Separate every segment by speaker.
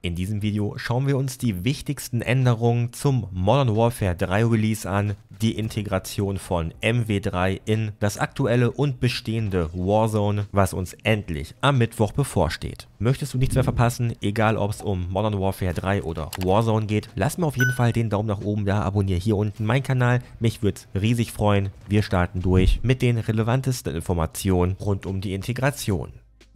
Speaker 1: In diesem Video schauen wir uns die wichtigsten Änderungen zum Modern Warfare 3 Release an, die Integration von MW3 in das aktuelle und bestehende Warzone, was uns endlich am Mittwoch bevorsteht. Möchtest du nichts mehr verpassen, egal ob es um Modern Warfare 3 oder Warzone geht, lass mir auf jeden Fall den Daumen nach oben da, abonniere hier unten meinen Kanal, mich würde riesig freuen. Wir starten durch mit den relevantesten Informationen rund um die Integration.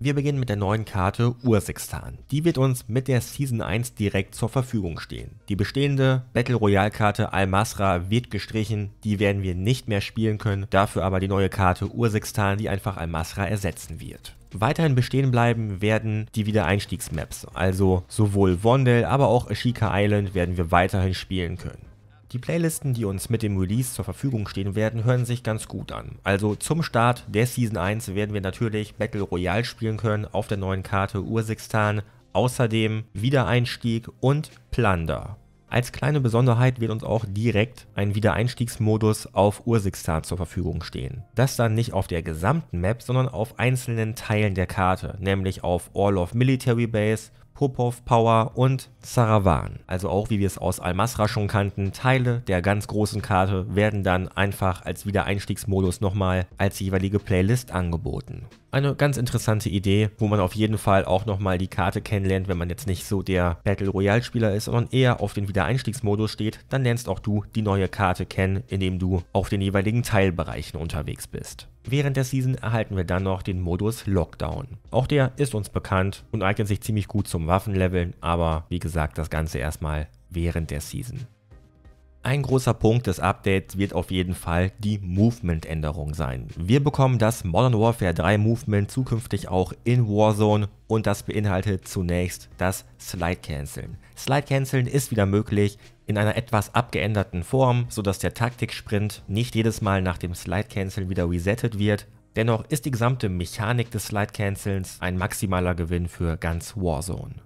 Speaker 1: Wir beginnen mit der neuen Karte Ursextan. Die wird uns mit der Season 1 direkt zur Verfügung stehen. Die bestehende Battle Royale Karte Al-Masra wird gestrichen, die werden wir nicht mehr spielen können, dafür aber die neue Karte Ursextan, die einfach Al-Masra ersetzen wird. Weiterhin bestehen bleiben werden die Wiedereinstiegsmaps, also sowohl Wondell, aber auch Ashika Island werden wir weiterhin spielen können. Die Playlisten, die uns mit dem Release zur Verfügung stehen werden, hören sich ganz gut an. Also zum Start der Season 1 werden wir natürlich Battle Royale spielen können auf der neuen Karte Ursixtan, außerdem Wiedereinstieg und Plunder. Als kleine Besonderheit wird uns auch direkt ein Wiedereinstiegsmodus auf Ursixtan zur Verfügung stehen. Das dann nicht auf der gesamten Map, sondern auf einzelnen Teilen der Karte, nämlich auf All of Military Base, Popov Power und Saravan. Also auch wie wir es aus Almasra schon kannten, Teile der ganz großen Karte werden dann einfach als Wiedereinstiegsmodus nochmal als jeweilige Playlist angeboten. Eine ganz interessante Idee, wo man auf jeden Fall auch nochmal die Karte kennenlernt, wenn man jetzt nicht so der Battle Royale Spieler ist, sondern eher auf den Wiedereinstiegsmodus steht, dann lernst auch du die neue Karte kennen, indem du auf den jeweiligen Teilbereichen unterwegs bist. Während der Season erhalten wir dann noch den Modus Lockdown. Auch der ist uns bekannt und eignet sich ziemlich gut zum Waffenleveln, aber wie gesagt, das Ganze erstmal während der Season. Ein großer Punkt des Updates wird auf jeden Fall die Movement-Änderung sein. Wir bekommen das Modern Warfare 3 Movement zukünftig auch in Warzone und das beinhaltet zunächst das Slide Canceln. Slide Canceln ist wieder möglich, in einer etwas abgeänderten Form, sodass der Taktiksprint nicht jedes Mal nach dem Slide Cancel wieder resettet wird. Dennoch ist die gesamte Mechanik des Slide cancelns ein maximaler Gewinn für ganz Warzone.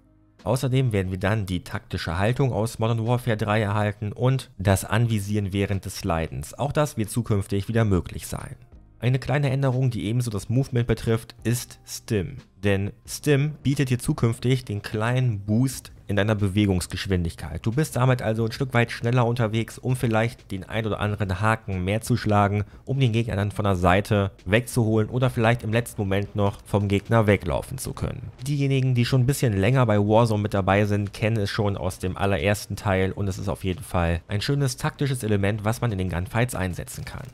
Speaker 1: Außerdem werden wir dann die taktische Haltung aus Modern Warfare 3 erhalten und das Anvisieren während des Slidens. Auch das wird zukünftig wieder möglich sein. Eine kleine Änderung, die ebenso das Movement betrifft, ist Stim. Denn Stim bietet hier zukünftig den kleinen Boost in deiner Bewegungsgeschwindigkeit. Du bist damit also ein Stück weit schneller unterwegs, um vielleicht den ein oder anderen Haken mehr zu schlagen, um den Gegner dann von der Seite wegzuholen oder vielleicht im letzten Moment noch vom Gegner weglaufen zu können. Diejenigen, die schon ein bisschen länger bei Warzone mit dabei sind, kennen es schon aus dem allerersten Teil und es ist auf jeden Fall ein schönes taktisches Element, was man in den Gunfights einsetzen kann.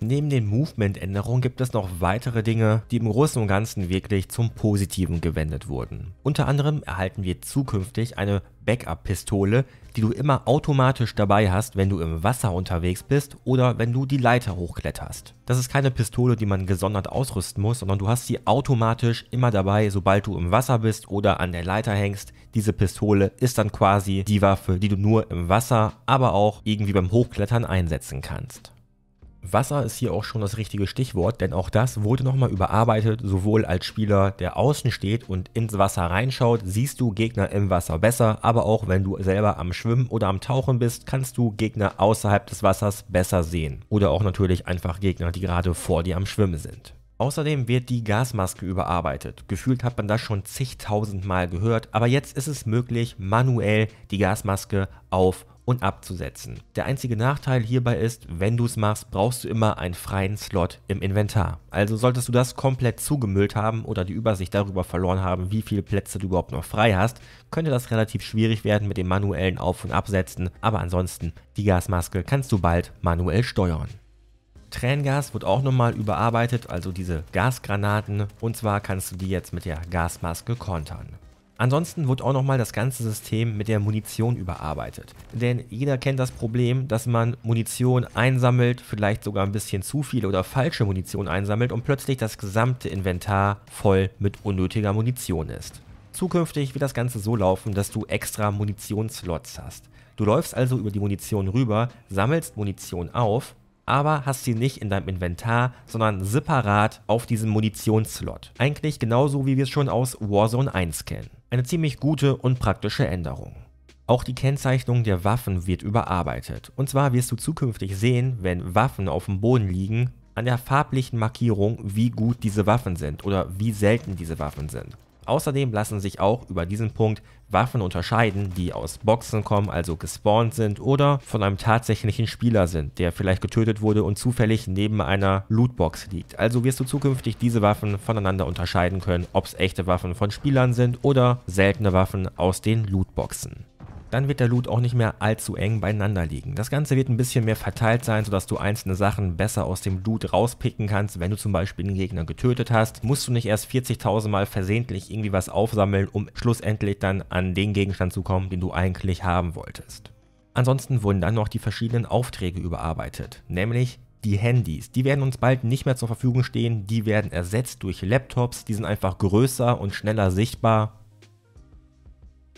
Speaker 1: Neben den Movement-Änderungen gibt es noch weitere Dinge, die im Großen und Ganzen wirklich zum Positiven gewendet wurden. Unter anderem erhalten wir zukünftig eine Backup-Pistole, die du immer automatisch dabei hast, wenn du im Wasser unterwegs bist oder wenn du die Leiter hochkletterst. Das ist keine Pistole, die man gesondert ausrüsten muss, sondern du hast sie automatisch immer dabei, sobald du im Wasser bist oder an der Leiter hängst. Diese Pistole ist dann quasi die Waffe, die du nur im Wasser, aber auch irgendwie beim Hochklettern einsetzen kannst. Wasser ist hier auch schon das richtige Stichwort, denn auch das wurde nochmal überarbeitet. Sowohl als Spieler, der außen steht und ins Wasser reinschaut, siehst du Gegner im Wasser besser, aber auch wenn du selber am Schwimmen oder am Tauchen bist, kannst du Gegner außerhalb des Wassers besser sehen. Oder auch natürlich einfach Gegner, die gerade vor dir am Schwimmen sind. Außerdem wird die Gasmaske überarbeitet. Gefühlt hat man das schon zigtausend Mal gehört, aber jetzt ist es möglich, manuell die Gasmaske auf und abzusetzen. Der einzige Nachteil hierbei ist, wenn du es machst, brauchst du immer einen freien Slot im Inventar. Also solltest du das komplett zugemüllt haben oder die Übersicht darüber verloren haben, wie viele Plätze du überhaupt noch frei hast, könnte das relativ schwierig werden mit dem manuellen Auf- und Absetzen, aber ansonsten, die Gasmaske kannst du bald manuell steuern. Tränengas wird auch nochmal überarbeitet, also diese Gasgranaten. Und zwar kannst du die jetzt mit der Gasmaske kontern. Ansonsten wird auch nochmal das ganze System mit der Munition überarbeitet. Denn jeder kennt das Problem, dass man Munition einsammelt, vielleicht sogar ein bisschen zu viel oder falsche Munition einsammelt und plötzlich das gesamte Inventar voll mit unnötiger Munition ist. Zukünftig wird das Ganze so laufen, dass du extra Munitionslots hast. Du läufst also über die Munition rüber, sammelst Munition auf aber hast sie nicht in deinem Inventar, sondern separat auf diesem Munitionsslot. Eigentlich genauso wie wir es schon aus Warzone 1 kennen. Eine ziemlich gute und praktische Änderung. Auch die Kennzeichnung der Waffen wird überarbeitet. Und zwar wirst du zukünftig sehen, wenn Waffen auf dem Boden liegen, an der farblichen Markierung, wie gut diese Waffen sind oder wie selten diese Waffen sind. Außerdem lassen sich auch über diesen Punkt Waffen unterscheiden, die aus Boxen kommen, also gespawnt sind oder von einem tatsächlichen Spieler sind, der vielleicht getötet wurde und zufällig neben einer Lootbox liegt. Also wirst du zukünftig diese Waffen voneinander unterscheiden können, ob es echte Waffen von Spielern sind oder seltene Waffen aus den Lootboxen dann wird der Loot auch nicht mehr allzu eng beieinander liegen. Das Ganze wird ein bisschen mehr verteilt sein, sodass du einzelne Sachen besser aus dem Loot rauspicken kannst. Wenn du zum Beispiel einen Gegner getötet hast, musst du nicht erst 40.000 Mal versehentlich irgendwie was aufsammeln, um schlussendlich dann an den Gegenstand zu kommen, den du eigentlich haben wolltest. Ansonsten wurden dann noch die verschiedenen Aufträge überarbeitet, nämlich die Handys. Die werden uns bald nicht mehr zur Verfügung stehen, die werden ersetzt durch Laptops, die sind einfach größer und schneller sichtbar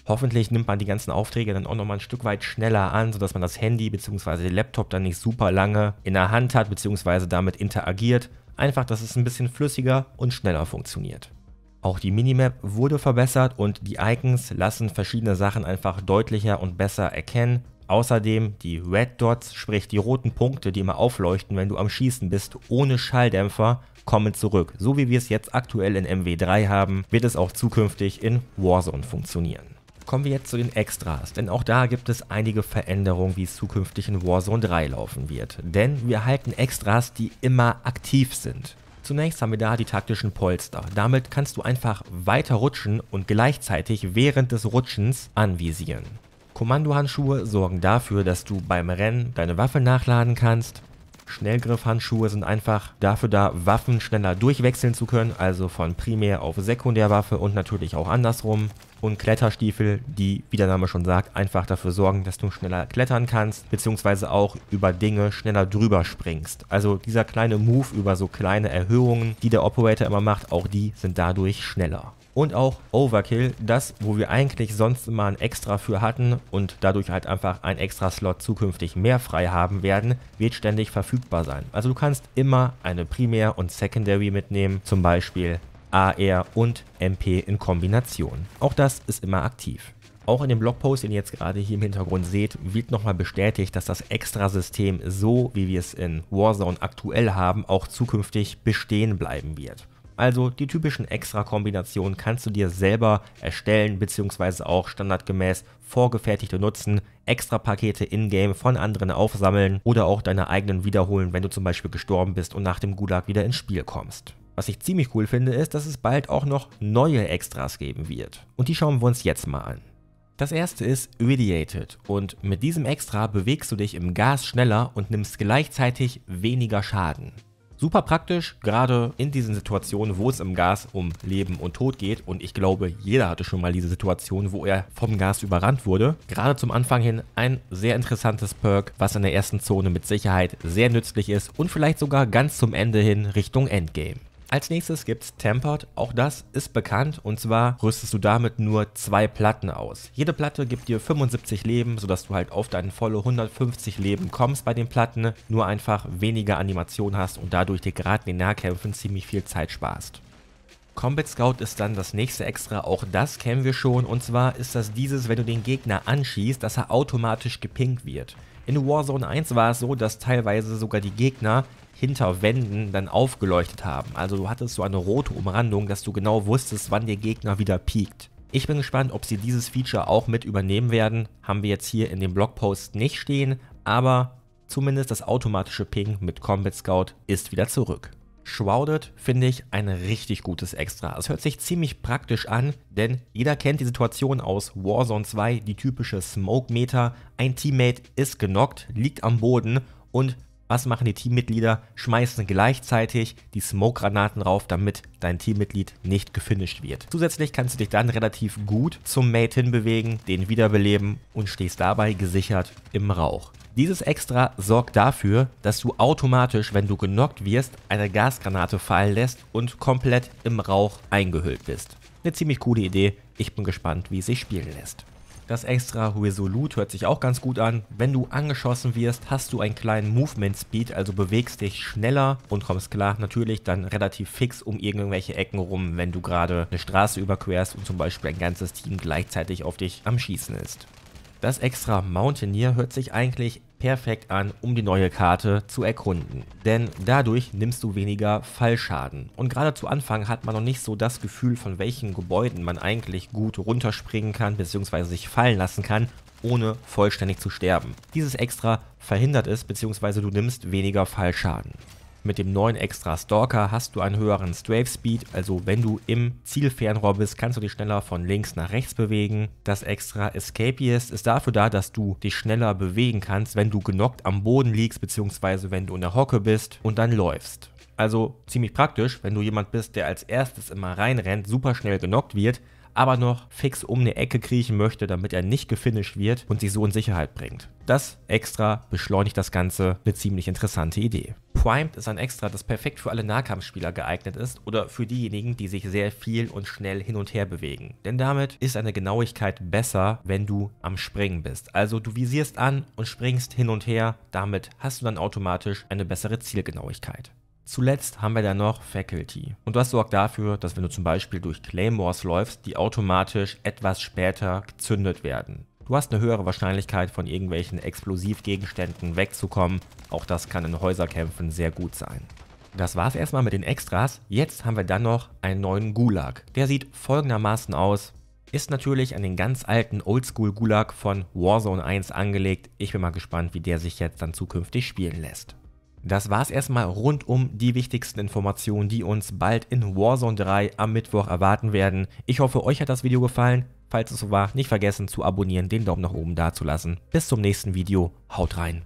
Speaker 1: Hoffentlich nimmt man die ganzen Aufträge dann auch nochmal ein Stück weit schneller an, sodass man das Handy bzw. den Laptop dann nicht super lange in der Hand hat bzw. damit interagiert. Einfach, dass es ein bisschen flüssiger und schneller funktioniert. Auch die Minimap wurde verbessert und die Icons lassen verschiedene Sachen einfach deutlicher und besser erkennen. Außerdem die Red Dots, sprich die roten Punkte, die immer aufleuchten, wenn du am Schießen bist, ohne Schalldämpfer, kommen zurück. So wie wir es jetzt aktuell in MW3 haben, wird es auch zukünftig in Warzone funktionieren. Kommen wir jetzt zu den Extras, denn auch da gibt es einige Veränderungen, wie es zukünftig in Warzone 3 laufen wird. Denn wir erhalten Extras, die immer aktiv sind. Zunächst haben wir da die taktischen Polster. Damit kannst du einfach weiter rutschen und gleichzeitig während des Rutschens anvisieren. Kommandohandschuhe sorgen dafür, dass du beim Rennen deine Waffe nachladen kannst. Schnellgriffhandschuhe sind einfach dafür da, Waffen schneller durchwechseln zu können, also von Primär auf Sekundärwaffe und natürlich auch andersrum. Und Kletterstiefel, die, wie der Name schon sagt, einfach dafür sorgen, dass du schneller klettern kannst, beziehungsweise auch über Dinge schneller drüber springst. Also dieser kleine Move über so kleine Erhöhungen, die der Operator immer macht, auch die sind dadurch schneller und auch Overkill, das, wo wir eigentlich sonst immer ein Extra für hatten und dadurch halt einfach ein Extra-Slot zukünftig mehr frei haben werden, wird ständig verfügbar sein. Also du kannst immer eine Primär- und Secondary mitnehmen, zum Beispiel AR und MP in Kombination. Auch das ist immer aktiv. Auch in dem Blogpost, den ihr jetzt gerade hier im Hintergrund seht, wird nochmal bestätigt, dass das Extra-System so, wie wir es in Warzone aktuell haben, auch zukünftig bestehen bleiben wird. Also die typischen Extra-Kombinationen kannst du dir selber erstellen bzw. auch standardgemäß vorgefertigte nutzen, extra Pakete in-game von anderen aufsammeln oder auch deine eigenen wiederholen, wenn du zum Beispiel gestorben bist und nach dem Gulag wieder ins Spiel kommst. Was ich ziemlich cool finde, ist, dass es bald auch noch neue Extras geben wird. Und die schauen wir uns jetzt mal an. Das erste ist Irradiated und mit diesem Extra bewegst du dich im Gas schneller und nimmst gleichzeitig weniger Schaden. Super praktisch, gerade in diesen Situationen, wo es im Gas um Leben und Tod geht. Und ich glaube, jeder hatte schon mal diese Situation, wo er vom Gas überrannt wurde. Gerade zum Anfang hin ein sehr interessantes Perk, was in der ersten Zone mit Sicherheit sehr nützlich ist und vielleicht sogar ganz zum Ende hin Richtung Endgame. Als nächstes gibt's Tempered, auch das ist bekannt und zwar rüstest du damit nur zwei Platten aus. Jede Platte gibt dir 75 Leben, sodass du halt auf deine volle 150 Leben kommst bei den Platten, nur einfach weniger Animation hast und dadurch dir gerade in den Nahkämpfen ziemlich viel Zeit sparst. Combat Scout ist dann das nächste Extra, auch das kennen wir schon, und zwar ist das dieses, wenn du den Gegner anschießt, dass er automatisch gepinkt wird. In Warzone 1 war es so, dass teilweise sogar die Gegner hinter Wänden dann aufgeleuchtet haben. Also du hattest so eine rote Umrandung, dass du genau wusstest, wann der Gegner wieder piekt. Ich bin gespannt, ob sie dieses Feature auch mit übernehmen werden. Haben wir jetzt hier in dem Blogpost nicht stehen, aber zumindest das automatische Ping mit Combat Scout ist wieder zurück. Shrouded finde ich ein richtig gutes Extra. Es hört sich ziemlich praktisch an, denn jeder kennt die Situation aus Warzone 2, die typische Smoke-Meter. Ein Teammate ist genockt, liegt am Boden und was machen die Teammitglieder? Schmeißen gleichzeitig die Smoke-Granaten rauf, damit dein Teammitglied nicht gefinisht wird. Zusätzlich kannst du dich dann relativ gut zum Mate hinbewegen, den wiederbeleben und stehst dabei gesichert im Rauch. Dieses Extra sorgt dafür, dass du automatisch, wenn du genockt wirst, eine Gasgranate fallen lässt und komplett im Rauch eingehüllt bist. Eine ziemlich coole Idee, ich bin gespannt, wie es sich spielen lässt. Das Extra Resolute hört sich auch ganz gut an. Wenn du angeschossen wirst, hast du einen kleinen Movement Speed, also bewegst dich schneller und kommst klar natürlich dann relativ fix um irgendwelche Ecken rum, wenn du gerade eine Straße überquerst und zum Beispiel ein ganzes Team gleichzeitig auf dich am Schießen ist. Das extra Mountaineer hört sich eigentlich perfekt an, um die neue Karte zu erkunden. Denn dadurch nimmst du weniger Fallschaden. Und gerade zu Anfang hat man noch nicht so das Gefühl, von welchen Gebäuden man eigentlich gut runterspringen kann bzw. sich fallen lassen kann, ohne vollständig zu sterben. Dieses Extra verhindert es bzw. du nimmst weniger Fallschaden. Mit dem neuen Extra Stalker hast du einen höheren Strafe Speed, also wenn du im Zielfernrohr bist, kannst du dich schneller von links nach rechts bewegen. Das Extra Escapiest ist dafür da, dass du dich schneller bewegen kannst, wenn du genockt am Boden liegst, beziehungsweise wenn du in der Hocke bist und dann läufst. Also ziemlich praktisch, wenn du jemand bist, der als erstes immer reinrennt, super schnell genockt wird, aber noch fix um eine Ecke kriechen möchte, damit er nicht gefinisht wird und sich so in Sicherheit bringt. Das extra beschleunigt das Ganze, eine ziemlich interessante Idee. Primed ist ein Extra, das perfekt für alle Nahkampfspieler geeignet ist oder für diejenigen, die sich sehr viel und schnell hin und her bewegen. Denn damit ist eine Genauigkeit besser, wenn du am Springen bist. Also du visierst an und springst hin und her, damit hast du dann automatisch eine bessere Zielgenauigkeit. Zuletzt haben wir dann noch Faculty. Und das sorgt dafür, dass wenn du zum Beispiel durch Claymores läufst, die automatisch etwas später gezündet werden. Du hast eine höhere Wahrscheinlichkeit, von irgendwelchen Explosivgegenständen wegzukommen. Auch das kann in Häuserkämpfen sehr gut sein. Das war's erstmal mit den Extras. Jetzt haben wir dann noch einen neuen Gulag. Der sieht folgendermaßen aus. Ist natürlich an den ganz alten Oldschool Gulag von Warzone 1 angelegt. Ich bin mal gespannt, wie der sich jetzt dann zukünftig spielen lässt. Das war es erstmal rund um die wichtigsten Informationen, die uns bald in Warzone 3 am Mittwoch erwarten werden. Ich hoffe, euch hat das Video gefallen. Falls es so war, nicht vergessen zu abonnieren, den Daumen nach oben da zu lassen. Bis zum nächsten Video, haut rein.